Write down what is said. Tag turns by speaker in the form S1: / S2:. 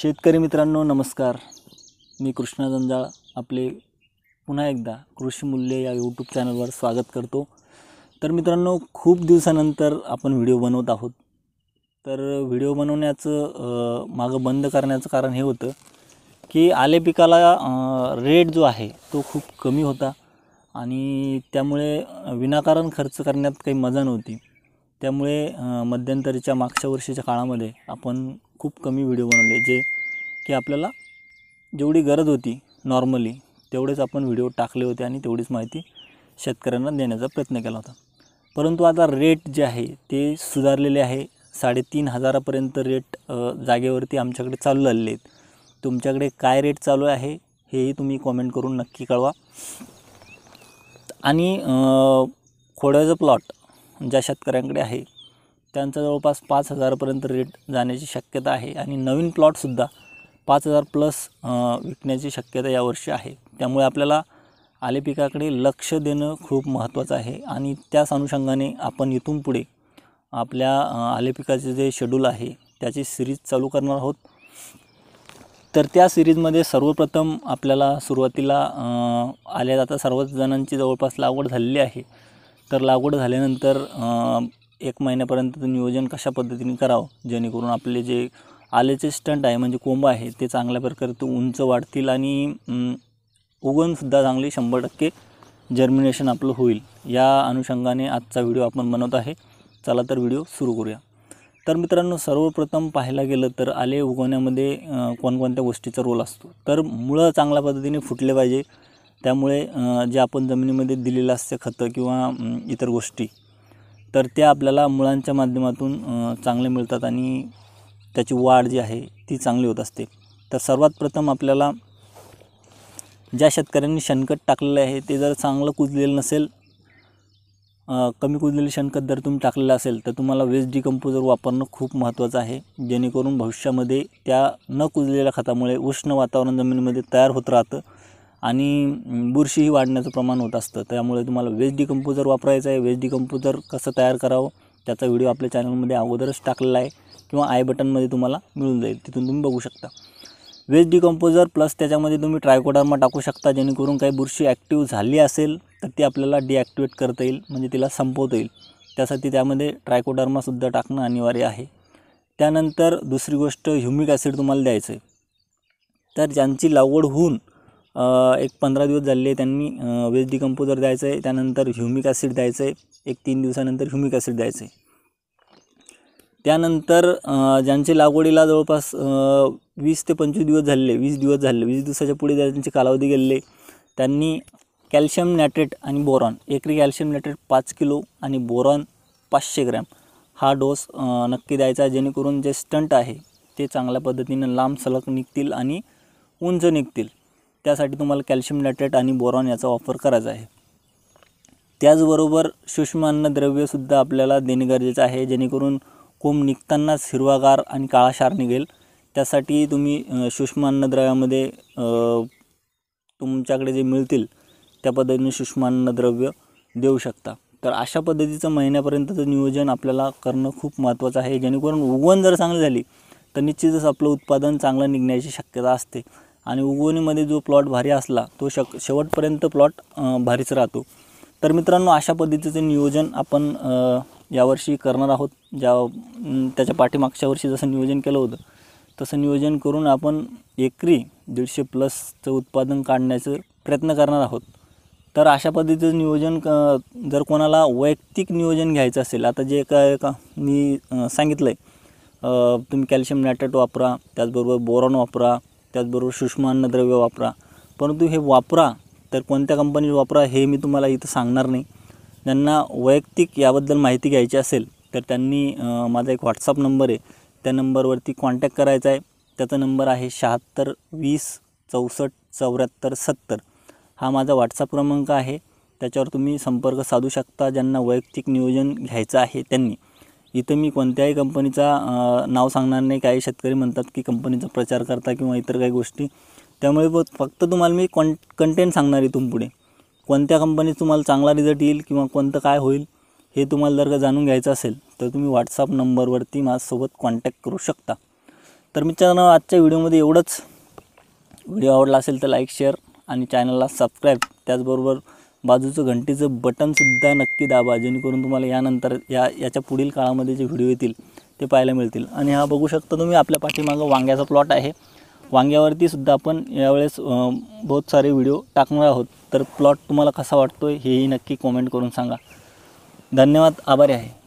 S1: शेतकरी मित्रांनो नमस्कार मी कृष्णा जंजाळ आपले पुन्हा एकदा कृषी मूल्य या यूट्यूब चॅनलवर स्वागत करतो तर मित्रांनो खूप दिवसानंतर आपण व्हिडिओ बनवत आहोत तर व्हिडिओ बनवण्याचं मागं बंद करण्याचं कारण हे होतं की आले पिकाला रेट जो आहे तो खूप कमी होता आणि त्यामुळे विनाकारण खर्च करण्यात काही मजा नव्हती त्यामुळे मध्यंतरीच्या मागच्या वर्षीच्या काळामध्ये आपण खूप कमी व्हिडिओ बनवले जे की आपल्याला जेवढी गरज होती नॉर्मली तेवढेच आपण व्हिडिओ टाकले होते आणि तेवढीच माहिती शेतकऱ्यांना देण्याचा प्रयत्न केला होता परंतु आता रेट जे आहे ते सुधारलेले आहे साडेतीन हजारापर्यंत रेट जागेवरती आमच्याकडे चालू झालेले आहेत तुमच्याकडे काय रेट चालू आहे हेही तुम्ही कॉमेंट करून नक्की कळवा आणि खोड्याचं प्लॉट ज्या शेतकऱ्यांकडे आहे त्यांचा जवळपास पाच हजारपर्यंत रेट जाण्याची शक्यता आहे आणि नवीन प्लॉटसुद्धा पाच हजार प्लस विकण्याची शक्यता यावर्षी आहे त्यामुळे आपल्याला आले पिकाकडे लक्ष देणं खूप महत्त्वाचं आहे आणि त्याच अनुषंगाने आपण इथून पुढे आपल्या आले पिकाचे जे शेड्यूल आहे त्याची सिरीज चालू करणार आहोत तर त्या सिरीजमध्ये सर्वप्रथम आपल्याला सुरुवातीला आल्या जाता सर्वच जणांची जवळपास लागवड झालेली आहे तर लागवड झाल्यानंतर एक महिन्यापर्यंतचं नियोजन कशा पद्धतीने करावं जेणेकरून आपले जे आलेचे स्टंट आहे म्हणजे कोंब आहे ते चांगल्या प्रकारे तो उंच वाढतील आणि उगणसुद्धा चांगली शंभर टक्के जर्मिनेशन आपलं होईल या अनुषंगाने आजचा व्हिडिओ आपण बनवत आहे चला तर व्हिडिओ सुरू करूया तर मित्रांनो सर्वप्रथम पाहायला गेलं तर आले उगवण्यामध्ये कोणकोणत्या गोष्टीचा रोल असतो तर मुळं चांगल्या पद्धतीने फुटले पाहिजे त्यामुळे जे आपण जमिनीमध्ये दिलेलं असतं खतं किंवा इतर गोष्टी तर त्या आपल्याला मुळांच्या माध्यमातून चांगले मिळतात आणि त्याची वाढ जी आहे ती चांगली होत असते तर सर्वात प्रथम आपल्याला ज्या शेतकऱ्यांनी शेणखत टाकलेलं आहे ते जर चांगलं कुजलेलं नसेल कमी कुजलेले शेणखत जर तुम्ही टाकलेलं असेल तर तुम्हाला वेस्ट डिकम्पोजर वापरणं खूप महत्त्वाचं आहे जेणेकरून भविष्यामध्ये त्या न कुजलेल्या खतामुळे उष्ण वातावरण जमिनीमध्ये तयार होत राहतं आणि बुरशीही वाढण्याचं प्रमाण होत असतं त्यामुळे तुम्हाला वेस्ट डिकम्पोजर वापरायचं आहे वेज डिकम्पोजर कसं तयार करावं त्याचा व्हिडिओ आपल्या चॅनलमध्ये अगोदरच टाकलेला आहे किंवा आय बटनमध्ये तुम्हाला मिळून जाईल तिथून तुम्ही बघू शकता वेस्ट डिकम्पोजर प्लस त्याच्यामध्ये तुम्ही ट्रायकोडर्मा टाकू शकता जेणेकरून काही बुरशी ॲक्टिव्ह झाली असेल तर ती आपल्याला डिॲक्टिवेट करता येईल म्हणजे तिला संपवता येईल त्यासाठी त्यामध्ये ट्रायकोडर्मासुद्धा टाकणं अनिवार्य आहे त्यानंतर दुसरी गोष्ट ह्युमिक ॲसिड तुम्हाला द्यायचं आहे तर ज्यांची लागवड होऊन एक पंधरा दिवस झाले त्यांनी वेस्ट डिकम्पोजर द्यायचं आहे त्यानंतर ह्युमिक ॲसिड द्यायचं आहे एक तीन दिवसानंतर ह्युमिक ॲसिड द्यायचं आहे त्यानंतर ज्यांचे लागवडीला जवळपास वीस ते पंचवीस दिवस झाले वीस दिवस झाले वीस दिवसाच्या पुढे त्यांचे कालावधी गेले त्यांनी कॅल्शियम नॅट्रेट आणि बोरॉन एकरी कॅल्शियम नॅट्रेट पाच किलो आणि बोरॉन पाचशे ग्रॅम हा डोस नक्की द्यायचा जेणेकरून जे स्टंट आहे ते चांगल्या पद्धतीनं लांब सलग निघतील आणि उंच निघतील त्यासाठी तुम्हाला कॅल्शियम नायट्रेट आणि बोरॉन याचा वापर करायचा आहे त्याचबरोबर सूक्ष्म अन्नद्रव्यसुद्धा आपल्याला देणे गरजेचं आहे जेणेकरून कोंब निघतानाच हिरवागार आणि काळाशार निघेल त्यासाठी तुम्ही सूक्ष्म अन्नद्रव्यामध्ये तुमच्याकडे जे मिळतील त्या पद्धतीने सूक्ष्म अन्नद्रव्य देऊ शकता तर अशा पद्धतीचं महिन्यापर्यंतचं नियोजन आपल्याला करणं खूप महत्त्वाचं आहे जेणेकरून उगवण जर चांगली झाली तर निश्चितच आपलं उत्पादन चांगलं निघण्याची शक्यता असते आणि उगवणीमध्ये जो प्लॉट भारी असला तो शक शेवटपर्यंत प्लॉट भारीच राहतो तर मित्रांनो अशा पद्धतीचं नियोजन आपण यावर्षी करणार आहोत ज्या त्याच्या पाठीमागच्या वर्षी जसं नियोजन केलं होतं तसं नियोजन करून आपण एकरी दीडशे प्लसचं उत्पादन काढण्याचं प्रयत्न करणार आहोत तर अशा पद्धतीचं नियोजन क जर कोणाला वैयक्तिक नियोजन घ्यायचं असेल आता जे काय का मी सांगितलं आहे तुम्ही कॅल्शियम नायट्रेट वापरा त्याचबरोबर बोरॉन वापरा त्याचबरोबर सूक्ष्म अन्नद्रव्य वापरा परंतु हे वापरा तर कोणत्या कंपनीत वापरा हे मी तुम्हाला इथं सांगणार नाही ज्यांना वैयक्तिक याबद्दल माहिती घ्यायची असेल तर त्यांनी माझा एक व्हॉट्सअप नंबर आहे त्या नंबरवरती कॉन्टॅक्ट करायचा आहे त्याचा नंबर आहे शहात्तर वीस चौसष्ट चौऱ्याहत्तर सत्तर हा माझा व्हॉट्सअप क्रमांक आहे त्याच्यावर तुम्ही संपर्क साधू शकता ज्यांना वैयक्तिक नियोजन घ्यायचं आहे त्यांनी इथं मी कोणत्याही कंपनीचा नाव सांगणार नाही काही शेतकरी म्हणतात की कंपनीचा प्रचार करता किंवा इतर काही गोष्टी त्यामुळे फक्त तुम्हाला मी कॉन कंटेंट सांगणार इथून पुढे कोणत्या कंपनीत तुम्हाला चांगला रिझल्ट येईल किंवा कोणतं काय होईल हे तुम्हाला जर का जाणून घ्यायचं असेल तर तुम्ही व्हॉट्सअप नंबरवरती माझ्यासोबत कॉन्टॅक्ट करू शकता तर मित्रांनो आजच्या व्हिडिओमध्ये एवढंच व्हिडिओ आवडला असेल तर लाईक शेअर आणि चॅनलला सबस्क्राईब त्याचबरोबर बाजूचं घंटीचं बटनसुद्धा नक्की दाबा जेणेकरून तुम्हाला यानंतर या याच्या पुढील काळामध्ये जे व्हिडिओ येतील ते पाहायला मिळतील आणि हा बघू शकता तुम्ही आपल्या पाठीमागं वांग्याचा प्लॉट आहे वांग्यावरती सुद्धा आपण यावेळेस बहुत सारे व्हिडिओ टाकणार आहोत तर प्लॉट तुम्हाला कसा वाटतो हेही नक्की कॉमेंट करून सांगा धन्यवाद आभारी आहे